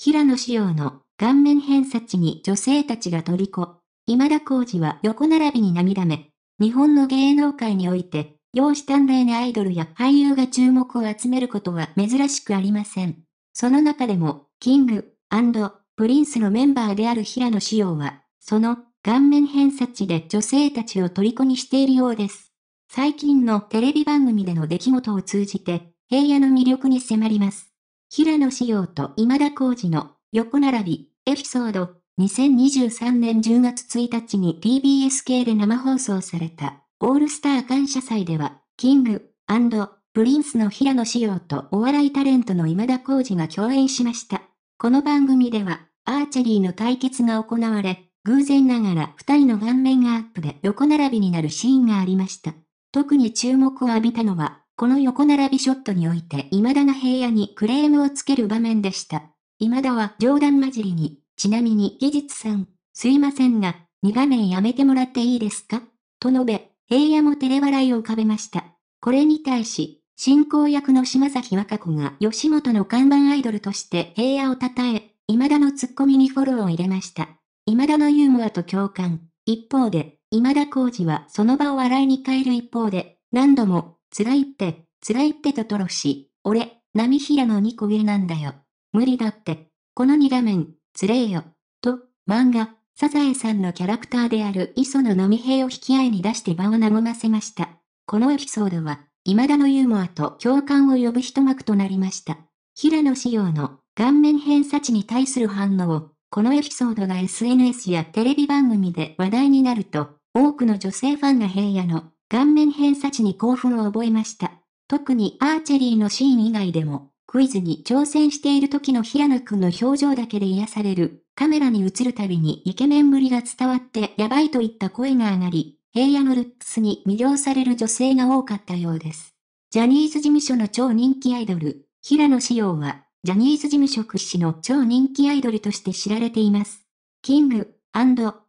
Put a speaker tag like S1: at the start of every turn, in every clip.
S1: 平野紫耀の顔面偏差値に女性たちが虜。今田耕司は横並びに涙目。日本の芸能界において、容姿端麗なアイドルや俳優が注目を集めることは珍しくありません。その中でも、キング、プリンスのメンバーである平野紫耀は、その顔面偏差値で女性たちを虜にしているようです。最近のテレビ番組での出来事を通じて、平野の魅力に迫ります。平野紫耀と今田浩二の横並びエピソード2023年10月1日に TBS 系で生放送されたオールスター感謝祭ではキングプリンスの平野紫耀とお笑いタレントの今田浩二が共演しました。この番組ではアーチェリーの対決が行われ偶然ながら二人の顔面がアップで横並びになるシーンがありました。特に注目を浴びたのはこの横並びショットにおいて今田が平野にクレームをつける場面でした。今田は冗談交じりに、ちなみに技術さん、すいませんが、2画面やめてもらっていいですかと述べ、平野も照れ笑いを浮かべました。これに対し、進行役の島崎和歌子が吉本の看板アイドルとして平野を称え、今田のツッコミにフォローを入れました。今田のユーモアと共感。一方で、今田浩二はその場を笑いに変える一方で、何度も辛いって、辛いってトトロシ、俺、波平の2個上なんだよ。無理だって、この2画面、つれえよ。と、漫画、サザエさんのキャラクターである磯野波平を引き合いに出して場を和ませました。このエピソードは、未だのユーモアと共感を呼ぶ一幕となりました。平野仕様の顔面偏差値に対する反応を、このエピソードが SNS やテレビ番組で話題になると、多くの女性ファンが平野の顔面偏差値に興奮を覚えました。特にアーチェリーのシーン以外でも、クイズに挑戦している時の平野くんの表情だけで癒される、カメラに映るたびにイケメンぶりが伝わってやばいといった声が上がり、平野のルックスに魅了される女性が多かったようです。ジャニーズ事務所の超人気アイドル、平野紫耀は、ジャニーズ事務所屈指の超人気アイドルとして知られています。キング、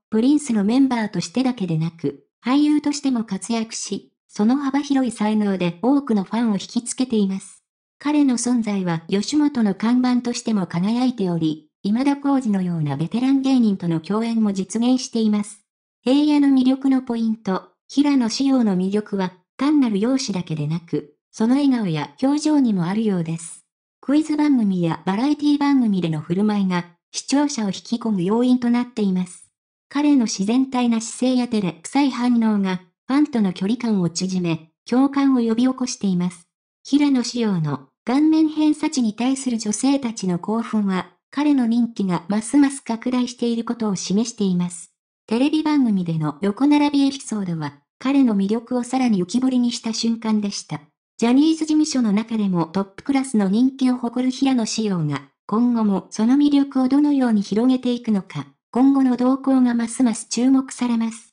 S1: プリンスのメンバーとしてだけでなく、俳優としても活躍し、その幅広い才能で多くのファンを引きつけています。彼の存在は吉本の看板としても輝いており、今田耕司のようなベテラン芸人との共演も実現しています。平野の魅力のポイント、平野紫耀の魅力は、単なる容姿だけでなく、その笑顔や表情にもあるようです。クイズ番組やバラエティ番組での振る舞いが、視聴者を引き込む要因となっています。彼の自然体な姿勢や照れ臭い反応が、ファンとの距離感を縮め、共感を呼び起こしています。平野紫耀の顔面偏差値に対する女性たちの興奮は、彼の人気がますます拡大していることを示しています。テレビ番組での横並びエピソードは、彼の魅力をさらに浮き彫りにした瞬間でした。ジャニーズ事務所の中でもトップクラスの人気を誇る平野紫耀が、今後もその魅力をどのように広げていくのか。今後の動向がますます注目されます。